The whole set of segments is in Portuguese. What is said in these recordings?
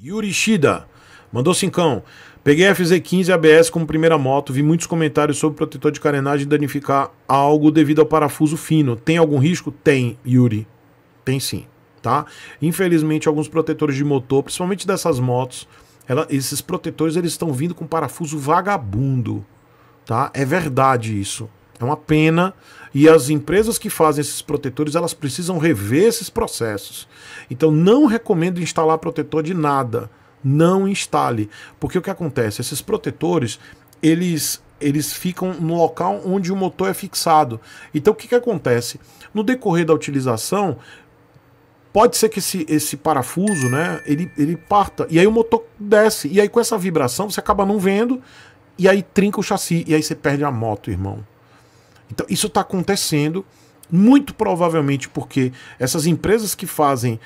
Yuri Shida mandou cincão. Peguei a FZ15 ABS como primeira moto, vi muitos comentários sobre protetor de carenagem danificar algo devido ao parafuso fino. Tem algum risco? Tem, Yuri. Tem sim, tá? Infelizmente, alguns protetores de motor, principalmente dessas motos, ela, esses protetores eles estão vindo com parafuso vagabundo, tá? É verdade isso. É uma pena e as empresas que fazem esses protetores elas precisam rever esses processos. Então não recomendo instalar protetor de nada. Não instale, porque o que acontece? Esses protetores eles eles ficam no local onde o motor é fixado. Então o que, que acontece? No decorrer da utilização, pode ser que esse, esse parafuso, né, ele, ele parta, e aí o motor desce, e aí com essa vibração você acaba não vendo, e aí trinca o chassi, e aí você perde a moto, irmão. Então, isso está acontecendo muito provavelmente porque essas empresas que fazem uh,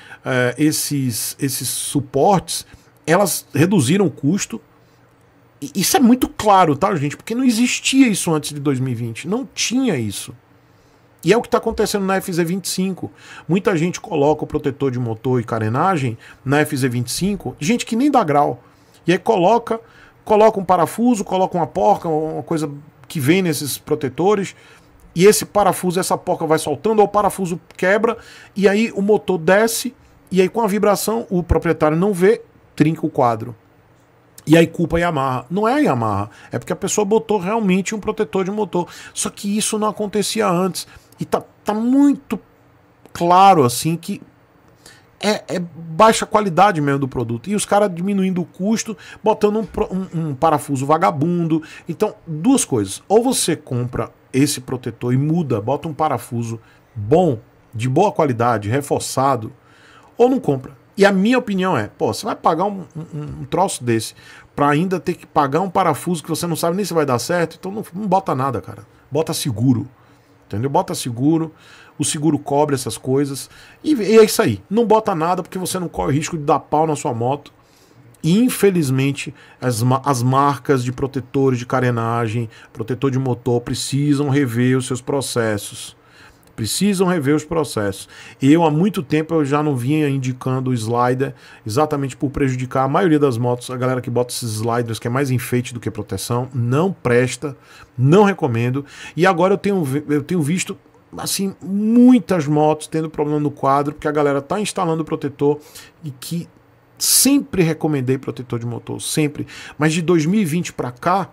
esses, esses suportes, elas reduziram o custo. E isso é muito claro, tá, gente? Porque não existia isso antes de 2020. Não tinha isso. E é o que está acontecendo na FZ25. Muita gente coloca o protetor de motor e carenagem na FZ25, gente que nem dá grau. E aí coloca, coloca um parafuso, coloca uma porca, uma coisa que vem nesses protetores e esse parafuso, essa porca vai soltando, ou o parafuso quebra, e aí o motor desce, e aí com a vibração o proprietário não vê, trinca o quadro. E aí culpa a Yamaha. Não é a Yamaha, é porque a pessoa botou realmente um protetor de motor. Só que isso não acontecia antes. E tá, tá muito claro assim que é, é, baixa qualidade mesmo do produto. E os caras diminuindo o custo, botando um, um, um parafuso vagabundo. Então, duas coisas. Ou você compra esse protetor e muda, bota um parafuso bom, de boa qualidade, reforçado, ou não compra. E a minha opinião é, pô, você vai pagar um, um, um troço desse para ainda ter que pagar um parafuso que você não sabe nem se vai dar certo, então não, não bota nada, cara. Bota seguro. Entendeu? Bota seguro, o seguro cobre essas coisas. E, e é isso aí. Não bota nada porque você não corre risco de dar pau na sua moto infelizmente, as, as marcas de protetores de carenagem, protetor de motor, precisam rever os seus processos. Precisam rever os processos. Eu, há muito tempo, eu já não vinha indicando o slider, exatamente por prejudicar a maioria das motos. A galera que bota esses sliders, que é mais enfeite do que proteção, não presta, não recomendo. E agora eu tenho, eu tenho visto assim muitas motos tendo problema no quadro porque a galera tá instalando o protetor e que Sempre recomendei protetor de motor, sempre. Mas de 2020 para cá,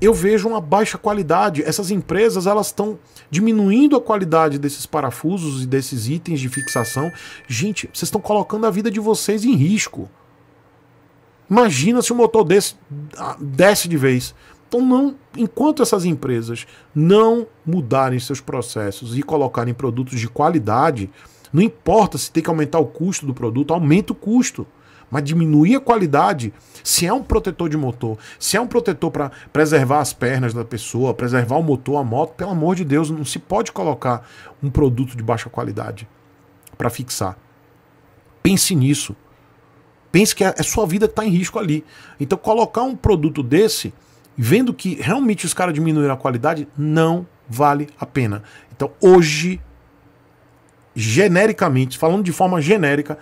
eu vejo uma baixa qualidade. Essas empresas elas estão diminuindo a qualidade desses parafusos e desses itens de fixação. Gente, vocês estão colocando a vida de vocês em risco. Imagina se o motor desse, ah, desce de vez. Então, não, enquanto essas empresas não mudarem seus processos e colocarem produtos de qualidade, não importa se tem que aumentar o custo do produto, aumenta o custo mas diminuir a qualidade. Se é um protetor de motor, se é um protetor para preservar as pernas da pessoa, preservar o motor, a moto, pelo amor de Deus, não se pode colocar um produto de baixa qualidade para fixar. Pense nisso. Pense que é, é sua vida que está em risco ali. Então, colocar um produto desse, vendo que realmente os caras diminuíram a qualidade, não vale a pena. Então, hoje, genericamente, falando de forma genérica,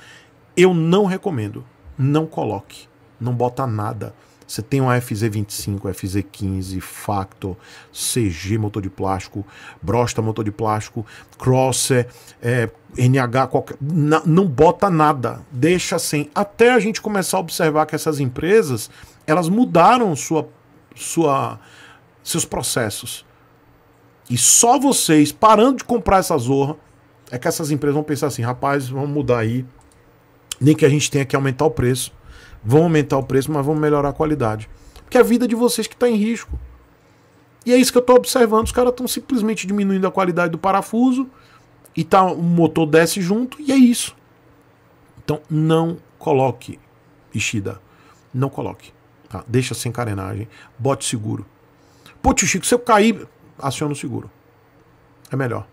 eu não recomendo não coloque, não bota nada. Você tem um FZ25, FZ15, Factor, CG motor de plástico, Brosta motor de plástico, Crosser, é, NH, qualquer. não bota nada. Deixa sem. Até a gente começar a observar que essas empresas elas mudaram sua, sua, seus processos. E só vocês, parando de comprar essa zorra, é que essas empresas vão pensar assim: rapaz, vamos mudar aí nem que a gente tenha que aumentar o preço. Vão aumentar o preço, mas vão melhorar a qualidade. Porque é a vida de vocês que está em risco. E é isso que eu estou observando. Os caras estão simplesmente diminuindo a qualidade do parafuso e tá, o motor desce junto e é isso. Então não coloque, Ishida. Não coloque. Tá? Deixa sem carenagem. Bote seguro. Pô, tio Chico, se eu cair, aciona o seguro. É melhor.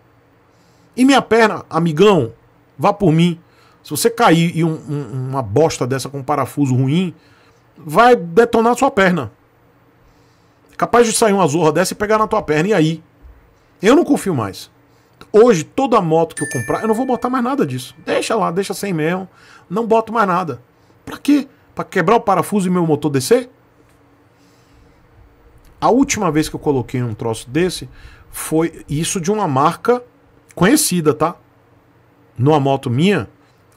E minha perna, amigão, vá por mim. Se você cair e um, um, uma bosta dessa com um parafuso ruim, vai detonar a sua perna. É capaz de sair uma zorra dessa e pegar na tua perna. E aí? Eu não confio mais. Hoje, toda moto que eu comprar, eu não vou botar mais nada disso. Deixa lá, deixa sem mesmo. Não boto mais nada. Pra quê? Pra quebrar o parafuso e meu motor descer? A última vez que eu coloquei um troço desse foi isso de uma marca conhecida, tá? Numa moto minha,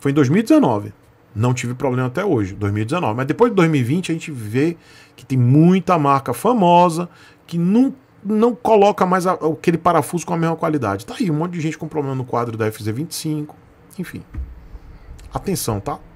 foi em 2019. Não tive problema até hoje, 2019. Mas depois de 2020 a gente vê que tem muita marca famosa que não, não coloca mais a, aquele parafuso com a mesma qualidade. Tá aí um monte de gente com problema no quadro da FZ25. Enfim. Atenção, tá?